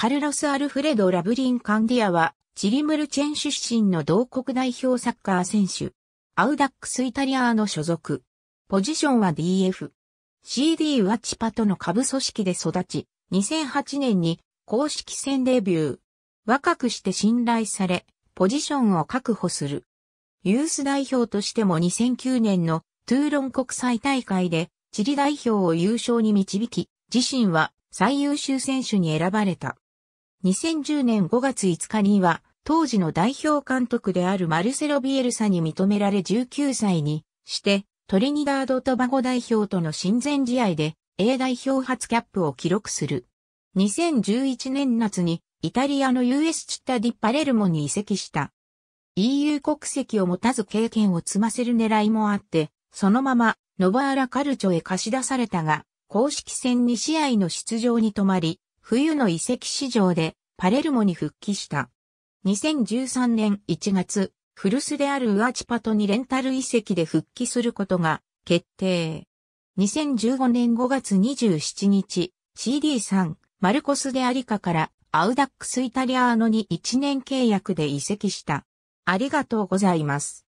カルロス・アルフレド・ラブリン・カンディアは、チリムルチェン出身の同国代表サッカー選手。アウダックス・イタリアーの所属。ポジションは DF。CD はチパとの下部組織で育ち、2008年に公式戦デビュー。若くして信頼され、ポジションを確保する。ユース代表としても2009年のトゥーロン国際大会でチリ代表を優勝に導き、自身は最優秀選手に選ばれた。2010年5月5日には、当時の代表監督であるマルセロ・ビエルサに認められ19歳にして、トリニダード・トバゴ代表との親善試合で A 代表初キャップを記録する。2011年夏にイタリアの US チッタ・ディ・パレルモに移籍した。EU 国籍を持たず経験を積ませる狙いもあって、そのままノバーラ・カルチョへ貸し出されたが、公式戦2試合の出場に止まり、冬の遺跡市場でパレルモに復帰した。2013年1月、古巣であるウアチパトにレンタル遺跡で復帰することが決定。2015年5月27日、CD3、マルコス・デ・アリカからアウダックス・イタリアーノに1年契約で移籍した。ありがとうございます。